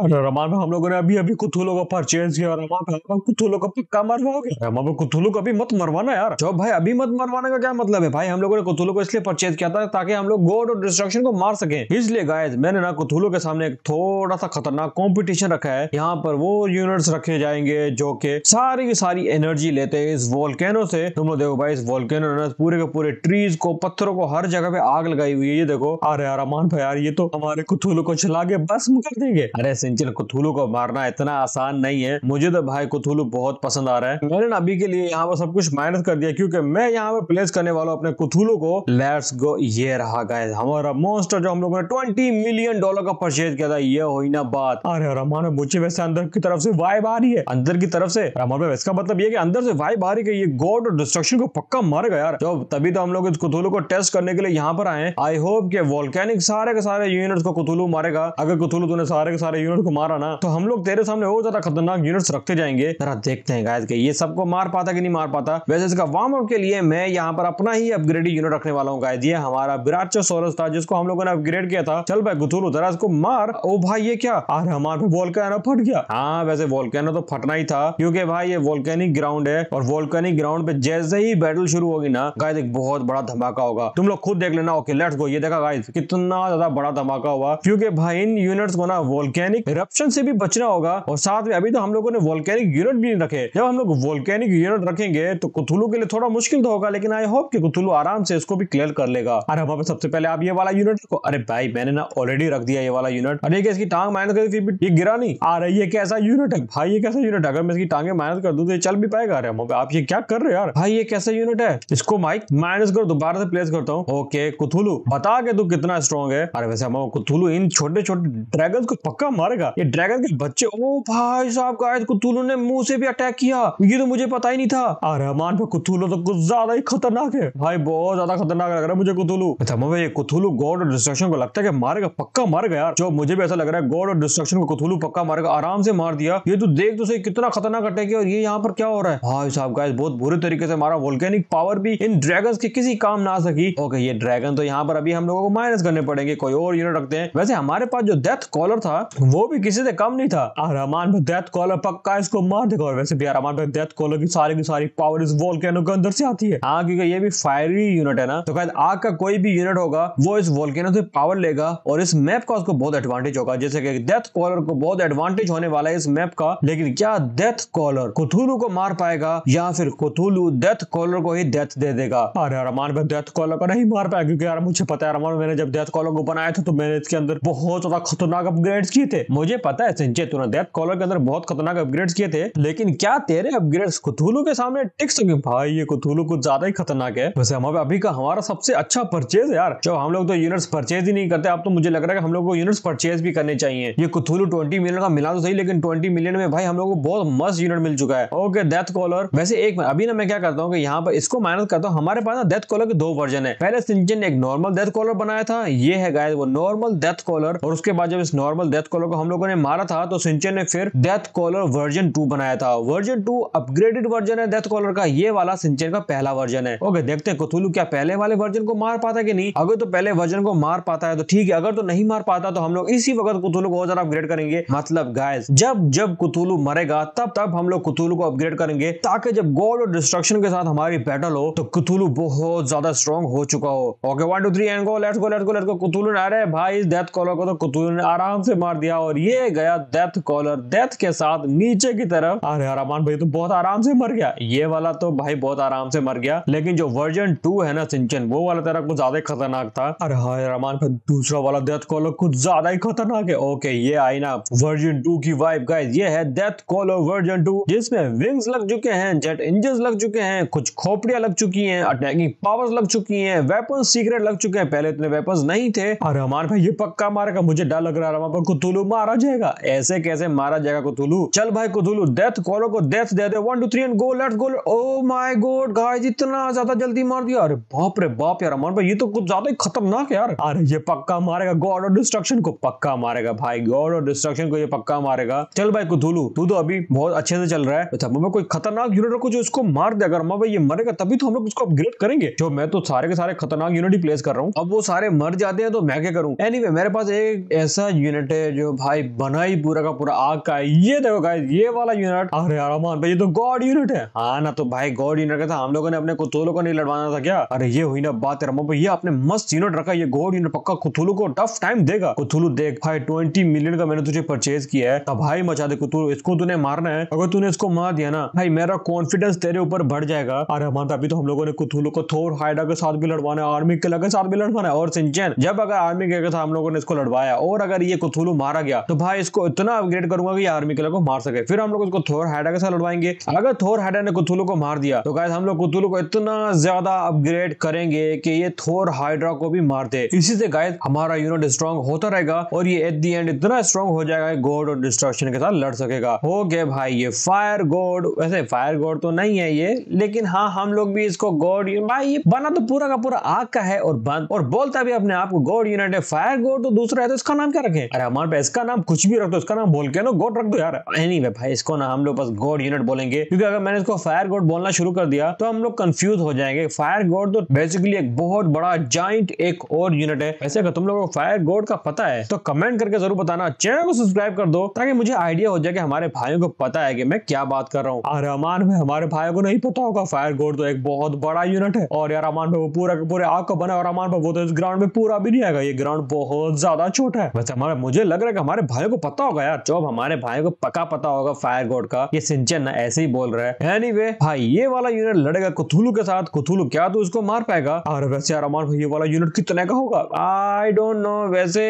अरे रमान में हम लोगों ने अभी अभी कुथुलो का परचेज किया रमान भाई कुथुलो का पक्का मरवाओगे रमान भाई कुथुलो का मत मरवाना यार जो भाई अभी मत मरवाने का क्या मतलब है भाई हम लोगों ने कुथुलो को इसलिए परचेज किया था ताकि हम लोग गोड और डिस्ट्रक्शन को मार सके इसलिए गाय मैंने ना कुथुलो के सामने एक थोड़ा सा खतरनाक कॉम्पिटिशन रखा है यहाँ पर वो यूनिट्स रखे जाएंगे जो के सारी की सारी एनर्जी लेते हैं इस वॉल्केनो से तुम लोग देखो भाई इस वॉल्केनो ने पूरे के पूरे ट्रीज को पत्थरों को हर जगह पे आग लगाई हुई है ये देखो अरे यार रमान भाई यार ये तो हमारे कुथुलो को चला के बस कर देंगे अरे एसेंशियल कुथुलू को मारना इतना आसान नहीं है मुझे तो भाई कुथुलू बहुत पसंद आ रहा है मैंने ना अभी के लिए यहाँ पर सब कुछ माइनस कर दिया क्योंकि मैं यहाँ पर प्लेस करने वाला हूँ अपने कुथुलू को लेट्स गो ये रहा गाय हमारा मोस्टर जो हम लोगों ने ट्वेंटी मिलियन डॉलर का परचेज किया था ये हुई ना बात अरे रमान मुझे वैसे अंदर की तरफ से वाइब आ रही है अंदर की तरफ से रमान भाई इसका मतलब ये अंदर से वाइब आ रही है ये गॉड और डिस्ट्रक्शन को पक्का गया यार जब तभी तो हम लोग इस कुथुलु को टेस्ट करने के लिए यहाँ पर आए आई होप के वॉल्केनिक सारे के सारे यूनिट को कुथुलू मारेगा अगर कुथुलू तूने सारे के सारे यूनिट को मारा ना तो हम लोग तेरे सामने और ज्यादा खतरनाक यूनिट्स रखते जाएंगे जरा देखते हैं गायद के ये सबको मार पाता कि नहीं मार पाता वैसे इसका वार्म अप के लिए मैं यहाँ पर अपना ही अपग्रेड यूनिट रखने वाला हूँ गायद ये हमारा विराट सोरस था जिसको हम लोगों ने अपग्रेड किया था चल भाई गुथुल उतरा इसको मार ओ भाई ये क्या अरे हमारे पे फट गया हाँ वैसे वोल्केनो तो फटना ही था क्योंकि भाई ये वोल्केनिक ग्राउंड है और वोल्केनिक ग्राउंड पे जैसे ही बैटल शुरू होगी ना गायद एक बहुत बड़ा धमाका होगा तुम लोग खुद देख लेना ओके लेट्स गो ये देखा गाइस कितना ज्यादा बड़ा धमाका हुआ क्योंकि भाई इन यूनिट्स को ना वोल्केनिक इरप्शन से भी बचना होगा और साथ में अभी तो हम लोगों ने वोल्केनिक यूनिट भी नहीं रखे जब हम लोग वोल्केनिक यूनिट रखेंगे तो कुथुलू के लिए थोड़ा मुश्किल तो होगा लेकिन आई होप की कुथुलू आराम से इसको भी क्लियर कर लेगा अरे हमारे सबसे पहले आप ये वाला यूनिट रखो अरे भाई मैंने ना ऑलरेडी रख दिया ये वाला यूनिट अरे इसकी टांग माइनस कर ये गिरा नहीं आ रही है कैसा यूनिट है भाई ये कैसा यूनिट अगर मैं इसकी टांगे माइनस कर दू तो ये चल भी पाएगा अरे हम आप ये क्या कर रहे हो यार भाई ये कैसा यूनिट है इसको माइक माइनस करो दोबारा से प्लेस करता हूँ ओके कुथुलू बता के तू कितना स्ट्रॉन्ग है अरे वैसे हम कुथुलू इन छोटे छोटे ड्रैगन को पक्का मार मारेगा ये ड्रैगन के बच्चे ओ भाई साहब गाइस कुतुलो ने मुंह से भी अटैक किया ये तो मुझे पता ही नहीं था अरे मान पे कुतुलो तो कुछ ज्यादा ही खतरनाक है भाई बहुत ज्यादा खतरनाक लग रहा है मुझे कुतुलू अच्छा, तमाम ये कुतुलो गॉड ऑफ डिस्ट्रक्शन को लगता है कि मारेगा पक्का मारेगा यार जो मुझे भी ऐसा लग रहा है गॉड ऑफ डिस्ट्रक्शन को कुतुलो पक्का मारेगा आराम से मार दिया ये तो देख तो सही कितना खतरनाक अटैक है और ये यहाँ पर क्या हो रहा है भाई साहब गाइस बहुत बुरे तरीके से मारा वोल्केनिक पावर भी इन ड्रैगन के किसी काम ना सकी ओके ये ड्रैगन तो यहाँ पर अभी हम लोगों को माइनस करने पड़ेंगे कोई और यूनिट रखते हैं वैसे हमारे पास जो डेथ कॉलर था वो वो भी किसी से कम नहीं था रहमान भाई डेथ कॉलर पक्का इसको मार देगा और वैसे भी रहमान भाई डेथ कॉलर की सारी की सारी पावर इस वॉल के अंदर से आती है हाँ क्योंकि ये भी फायरी यूनिट है ना तो शायद आग का कोई भी यूनिट होगा वो इस वॉल वोल्केनो से पावर लेगा और इस मैप का उसको बहुत एडवांटेज होगा जैसे कि डेथ कॉलर को बहुत एडवांटेज होने वाला है इस मैप का लेकिन क्या डेथ कॉलर कुथुलू को मार पाएगा या फिर कुथुलू डेथ कॉलर को ही डेथ दे देगा अरे रमान भाई डेथ कॉलर को नहीं मार पाएगा क्योंकि यार मुझे पता है रमान मैंने जब डेथ कॉलर को बनाया था तो मैंने इसके अंदर बहुत ज्यादा खतरनाक अपग्रेड किए थे मुझे पता है संजय तुरंत डेथ कॉलर के अंदर बहुत खतरनाक अपग्रेड्स किए थे लेकिन क्या तेरे अपग्रेड्स कुथुलू के सामने टिक सके भाई ये कुथुलु कुछ ज्यादा ही खतरनाक है वैसे हमारे अभी का हमारा सबसे अच्छा परचेज है यार जब हम लोग तो यूनिट्स परचेज ही नहीं करते अब तो मुझे लग रहा है हम लोग को यूनिट्स परचेज भी करने चाहिए ये कुथुलु ट्वेंटी मिलियन का मिला तो सही लेकिन ट्वेंटी मिलियन में भाई हम लोग को बहुत मस्त यूनिट मिल चुका है ओके डेथ कॉलर वैसे एक अभी ना मैं क्या करता हूँ यहाँ पर इसको माइनस करता हूँ हमारे पास ना डेथ कॉलर के दो वर्जन है पहले सिंचन ने एक नॉर्मल डेथ कॉलर बनाया था ये है गाय वो नॉर्मल डेथ कॉलर और उसके बाद जब इस नॉर्मल डेथ कॉलर को हम लोगों ने मारा था तो सिंचन ने फिर डेथ कॉलर वर्जन टू बनाया था वर्जन टू अपग्रेडेड वर्जन है डेथ कॉलर का ये वाला सिंचन का पहला वर्जन है ओके देखते हैं कथुलू क्या पहले वाले वर्जन को मार पाता है कि नहीं अगर तो पहले वर्जन को मार पाता है तो ठीक है अगर तो नहीं मार पाता तो हम लोग इसी वक्त कुतुलू को और ज्यादा अपग्रेड करेंगे मतलब गायस जब जब कुतुलू मरेगा तब तब हम लोग कुतुलू को अपग्रेड करेंगे ताकि जब गॉड और डिस्ट्रक्शन के साथ हमारी बैटल हो तो कुतुलू बहुत ज्यादा स्ट्रॉन्ग हो चुका हो okay one two three and go let's go let's go let's go Cthulhu ने अरे भाई इस डेथ कॉलर को तो कुतुलू ने आराम से मार दिया हो और ये गया डेथ कॉलर डेथ के साथ नीचे की तरफ अरे अरमान भाई तो बहुत आराम से मर गया ये वाला तो भाई बहुत आराम से मर गया लेकिन जो वर्जन टू है ना सिंचन वो वाला तेरा कुछ ज्यादा खतरनाक था अरे हाई रमान भाई दूसरा वाला डेथ कॉलर कुछ ज्यादा ही खतरनाक है ओके ये आई ना वर्जन टू की वाइफ गाइस ये है डेथ कॉलर वर्जन टू जिसमें विंग्स लग चुके हैं जेट इंजन लग चुके हैं कुछ खोपड़ियां लग चुकी हैं अटैकिंग पावर्स लग चुकी हैं वेपन सीक्रेट लग चुके हैं पहले इतने वेपन नहीं थे अरे रमान भाई ये पक्का मारेगा मुझे डर लग रहा है रमान भाई कुतुलू मारा जाएगा ऐसे कैसे मारा जाएगा कुथुलू चल भाई कुथुलू डेथ कॉलो को डेथ दे दे one two three and go let's go oh my god guys इतना ज्यादा जल्दी मार दिया अरे बाप रे बाप यार अमन भाई ये तो कुछ ज्यादा ही खतरनाक यार अरे ये पक्का मारेगा गॉड ऑफ डिस्ट्रक्शन को पक्का मारेगा भाई गॉड ऑफ डिस्ट्रक्शन को ये पक्का मारेगा चल भाई कुथुलू तू तो अभी बहुत अच्छे से चल रहा है तो कोई खतरनाक यूनिट रखो जो इसको मार दे अगर अम्मा भाई ये मरेगा तभी तो हम लोग उसको अपग्रेड करेंगे जो मैं तो सारे के सारे खतरनाक यूनिट ही प्लेस कर रहा हूँ अब वो सारे मर जाते हैं तो मैं क्या करूँ एनीवे anyway, मेरे पास एक ऐसा यूनिट है जो भाई बना ही पूरा का पूरा आग का है ये देखो गाइस ये वाला यूनिट अरे अरमान भाई ये तो गॉड यूनिट है हाँ ना तो भाई गॉड यूनिट का था हम लोगों ने अपने कुतोलों को नहीं लड़वाना था क्या अरे ये हुई ना बात अरमान भाई ये आपने मस्त यूनिट रखा ये गॉड यूनिट पक्का कुथुलू को टफ टाइम देगा कुथुलू देख भाई ट्वेंटी मिलियन का मैंने तुझे परचेज किया है भाई मचा दे कुथुलू इसको तूने मारना है अगर तूने इसको मार दिया ना भाई मेरा कॉन्फिडेंस तेरे ऊपर बढ़ जाएगा अरे हमारे अभी तो हम लोगों ने कुथुलू को थोर हाइडा के साथ भी लड़वाना आर्मी के के साथ भी लड़वाना है और सिंचन जब अगर आर्मी के साथ हम लोगों ने इसको लड़वाया और अगर ये कुथुलू मारा गया गया तो भाई इसको इतना अपग्रेड करूंगा कि आर्मी कलर को मार सके फिर हम लोग उसको थोर हाइडा के साथ लड़वाएंगे अगर थोर हाइडा ने कुथुलू को मार दिया तो गाय हम लोग कुथुलू को इतना ज्यादा अपग्रेड करेंगे कि ये थोर हाइड्रा को भी मार दे इसी से गाय हमारा यूनिट स्ट्रॉन्ग होता रहेगा और ये एट दी एंड इतना स्ट्रॉन्ग हो जाएगा गोड और डिस्ट्रक्शन के साथ लड़ सकेगा हो गए भाई ये फायर गोड वैसे फायर गोड तो नहीं है ये लेकिन हाँ हम लोग भी इसको गोड भाई ये बना तो पूरा का पूरा आग का है और बंद और बोलता भी अपने आप को गोड यूनिट है फायर गोड तो दूसरा है तो इसका नाम क्या रखे अरे हमारे पास इसका इसका नाम कुछ भी रख दो इसका नाम बोल के ना गोड रख दो यार एनी anyway भाई इसको ना हम लोग बस गोड यूनिट बोलेंगे क्योंकि अगर मैंने इसको फायर गोड बोलना शुरू कर दिया तो हम लोग कंफ्यूज हो जाएंगे फायर गोड तो बेसिकली एक बहुत बड़ा जॉइंट एक और यूनिट है ऐसे अगर तुम लोगों को फायर गोड का पता है तो कमेंट करके जरूर बताना चैनल को सब्सक्राइब कर दो ताकि मुझे आइडिया हो जाए कि हमारे भाइयों को पता है कि मैं क्या बात कर रहा हूँ अरे अमान में हमारे भाइयों को नहीं पता होगा फायर गोड तो एक बहुत बड़ा यूनिट है और यार अमान भाई वो पूरा पूरे आग का बना और अमान भाई वो तो इस ग्राउंड में पूरा भी नहीं आएगा ये ग्राउंड बहुत ज्यादा छोटा है वैसे हमारा मुझे लग रहा है हमारे भाई को पता होगा यार जॉब हमारे भाई को पका पता होगा फायर गोड का ये सिंचन ना ऐसे ही बोल रहा है एनी anyway, भाई ये वाला यूनिट लड़ेगा कुथुलू के साथ कुथुलू क्या तो उसको मार पाएगा और वैसे यार अमान भाई ये वाला यूनिट कितने का होगा आई डोंट नो वैसे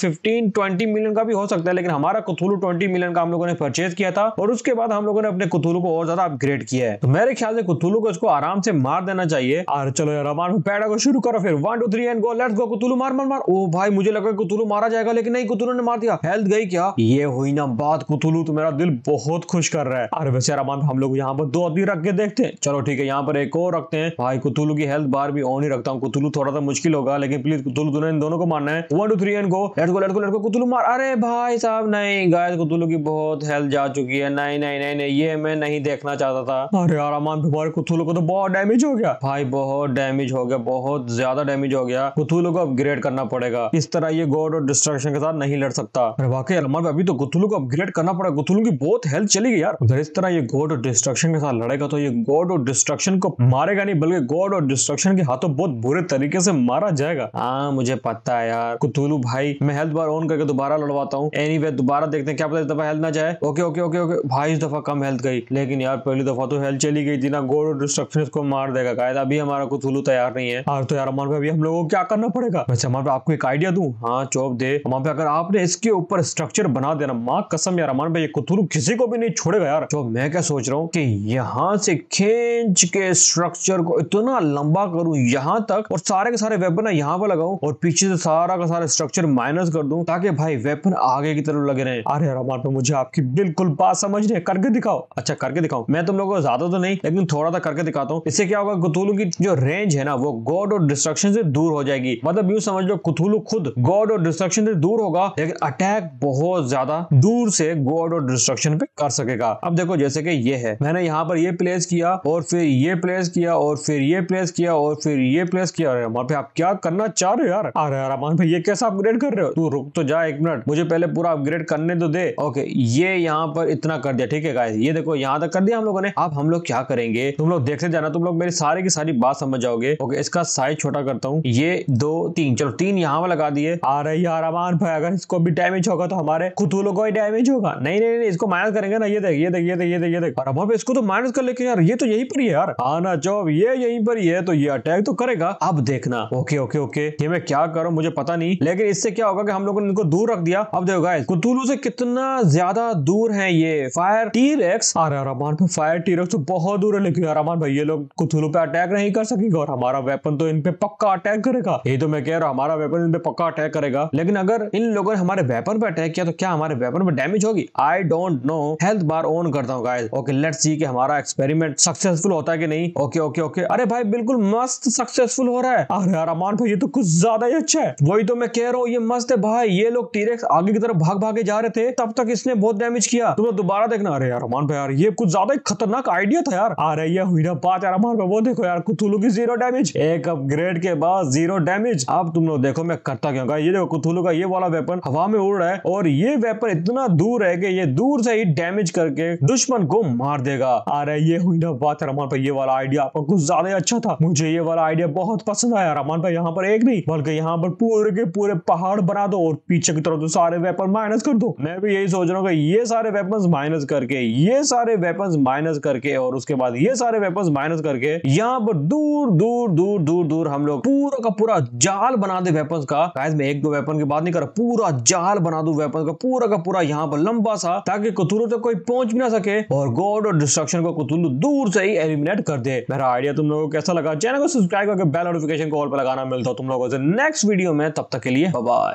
फिफ्टीन ट्वेंटी मिलियन का भी हो सकता है लेकिन हमारा कुथुलू ट्वेंटी मिलियन का हम लोगों ने परचेज किया था और उसके बाद हम लोगों ने अपने कुथुलू को और ज्यादा अपग्रेड किया है तो मेरे ख्याल से कुथुलू को इसको आराम से मार देना चाहिए और चलो यार अमर पैडा को शुरू करो फिर one two three and go let's go Cthulhu मार मार मार ओ भाई मुझे लगा कुतुलू मारा जाएगा लेकिन नहीं कुतुलू ने मार दिया गया हेल्थ गई क्या ये हुई ना बात कुतुलू तो मेरा दिल बहुत खुश कर रहा है अरे वैसे अरमान हम लोग यहाँ पर दो आदमी रख के देखते हैं चलो ठीक है यहाँ पर एक और रखते हैं भाई कुतुलू की हेल्थ बार भी ऑन ही रखता हूँ कुतुलू थोड़ा सा मुश्किल होगा लेकिन प्लीज कुतुलू तूने इन दोनों को मारना है one two three and go let go let go let go Cthulhu मार अरे भाई साहब नहीं गाय कुतुलू की बहुत हेल्थ जा चुकी है नहीं नहीं नहीं नहीं ये मैं नहीं देखना चाहता था अरे यार अमान तुम्हारे कुतुलू को तो बहुत डैमेज हो गया भाई बहुत डैमेज हो गया बहुत ज्यादा डैमेज हो गया कुतुलू को अपग्रेड करना पड़ेगा इस तरह ये गॉड और डिस्ट्रक्शन के साथ नहीं लड़ सकता अरे वाकई अलमार अलमान अभी तो गुथुलू को अपग्रेड करना पड़ा गुथुलू की बहुत हेल्थ चली गई यार अगर इस तरह ये गॉड और डिस्ट्रक्शन के साथ लड़ेगा तो ये गॉड और डिस्ट्रक्शन को हम्म। मारेगा नहीं बल्कि गॉड और डिस्ट्रक्शन के हाथों बहुत बुरे तरीके से मारा जाएगा हाँ मुझे पता है यार कुतुलू भाई मैं हेल्थ बार ऑन करके दोबारा लड़वाता हूँ एनी anyway, दोबारा देखते हैं क्या पता इस दफा हेल्थ ना जाए ओके ओके ओके ओके भाई इस दफा कम हेल्थ गई लेकिन यार पहली दफा तो हेल्थ चली गई थी ना गॉड और डिस्ट्रक्शन को मार देगा कायद अभी हमारा कुतुलू तैयार नहीं है और तो यार अमर भाई अभी हम लोगों को क्या करना पड़ेगा वैसे अमर आपको एक आइडिया दू हाँ चौप दे अमर अगर आपने इसके ऊपर स्ट्रक्चर बना देना माँ कसम यार अमान भाई ये कतुरु किसी को भी नहीं छोड़ेगा यार जो तो मैं क्या सोच रहा हूँ कि यहाँ से खींच के स्ट्रक्चर को इतना लंबा करूं यहाँ तक और सारे के सारे वेपन यहाँ पर लगाऊ और पीछे से सारा का सारा स्ट्रक्चर माइनस कर दू ताकि भाई वेपन आगे की तरफ लगे रहे अरे यार अमान भाई मुझे आपकी बिल्कुल बात समझ रहे करके दिखाओ अच्छा करके दिखाओ मैं तुम लोगों को ज्यादा तो नहीं लेकिन थोड़ा सा करके दिखाता हूँ इससे क्या होगा कुतुलू की जो रेंज है ना वो गॉड और डिस्ट्रक्शन से दूर हो जाएगी मतलब यू समझ लो कुतुलू खुद गॉड और डिस्ट्रक्शन से दूर होगा लेकिन अटैक बहुत ज्यादा दूर से गोड और डिस्ट्रक्शन पे कर सकेगा अब देखो जैसे कि ये है मैंने यहाँ पर ये प्लेस किया और फिर ये प्लेस किया और फिर ये प्लेस किया और फिर ये प्लेस किया अरे हमारे आप क्या करना चाह रहे हो यार अरे यार अमान भाई ये कैसा अपग्रेड कर रहे हो तू रुक तो जा एक मिनट मुझे पहले पूरा अपग्रेड करने तो दे ओके ये यहाँ पर इतना कर दिया ठीक है गाइस ये देखो यहाँ तक कर दिया हम लोगों ने अब हम लोग क्या करेंगे तुम लोग देखते जाना तुम लोग मेरी सारी की सारी बात समझ जाओगे ओके इसका साइज छोटा करता हूँ ये दो तीन चलो तीन यहाँ पर लगा दिए अरे यार अमान भाई अगर इसको भी डैमेज होगा तो हमारे खुतूलों को ही डैमेज होगा नहीं नहीं नहीं इसको माइनस करेंगे ना ये देख ये देख ये देख ये देख ये देख और हम इसको तो माइनस कर लेके यार ये तो यहीं पर ही यार हाँ ना चौब ये यहीं पर ही है तो ये अटैक तो करेगा अब देखना ओके ओके ओके ये मैं क्या करूँ मुझे पता नहीं लेकिन इससे क्या होगा कि हम लोगों ने इनको दूर रख दिया अब देखो गाइस कुतुलू से कितना ज्यादा दूर है ये फायर टी रेक्स अरे रमान पे फायर टी रेक्स तो बहुत दूर है लेकिन रमान भाई ये लोग कुतुलू पे अटैक नहीं कर सकेगा और हमारा वेपन तो इन पे पक्का अटैक करेगा ये तो मैं कह रहा हूँ हमारा वेपन इन पे पक्का अटैक करेगा लेकिन अगर इन लोगों ने हमारे वेपन पे अटैक किया तो क्या हमारे वेपन पे डैमेज होगी I don't know health bar on करता हूँ गाइस ओके लेट्स सी कि हमारा एक्सपेरिमेंट सक्सेसफुल होता है कि नहीं ओके ओके ओके अरे भाई बिल्कुल मस्त सक्सेसफुल हो रहा है अरे यार अमान भाई ये तो कुछ ज्यादा ही अच्छा है वही तो मैं कह रहा हूँ ये मस्त है भाई ये लोग टीरेक्स आगे की तरफ भाग भागे जा रहे थे तब तक इसने बहुत डैमेज किया तुम्हें लोग दोबारा देखना अरे यार अमान भाई यार ये कुछ ज्यादा ही खतरनाक आइडिया था यार अरे ये हुई ना बात यार अमान भाई वो देखो यार कुथुलू की जीरो डैमेज एक अपग्रेड के बाद जीरो डैमेज अब तुम लोग देखो मैं करता क्यों ये देखो कुथुलू का ये वाला वेपन हवा में रोड है और ये वेपन इतना दूर है कि ये दूर से ही डैमेज करके दुश्मन को मार देगा अरे ये हुई ना बात है रमान भाई ये वाला आइडिया आपका कुछ ज्यादा अच्छा था मुझे ये वाला आइडिया बहुत पसंद आया रमान भाई यहाँ पर एक नहीं बल्कि यहाँ पर पूरे के पूरे पहाड़ बना दो और पीछे की तरफ तो सारे वेपन माइनस कर दो मैं भी यही सोच रहा हूँ ये सारे वेपन माइनस करके ये सारे वेपन माइनस करके और उसके बाद ये सारे वेपन माइनस करके यहाँ पर दूर दूर दूर दूर दूर हम लोग पूरा का पूरा जाल बना दे वेपन का मैं एक दो वेपन की बात नहीं कर रहा पूरा जाल जाल बना दू वेपन का पूरा का पूरा यहाँ पर लंबा सा ताकि कतुलू तक कोई पहुंच भी ना सके और गॉड और डिस्ट्रक्शन को कतुलू दूर से ही एलिमिनेट कर दे मेरा आइडिया तुम लोगों को कैसा लगा चैनल को सब्सक्राइब करके बेल नोटिफिकेशन को ऑल पर लगाना मिलता हूँ तुम लोगों से नेक्स्ट वीडियो में तब तक के लिए बाय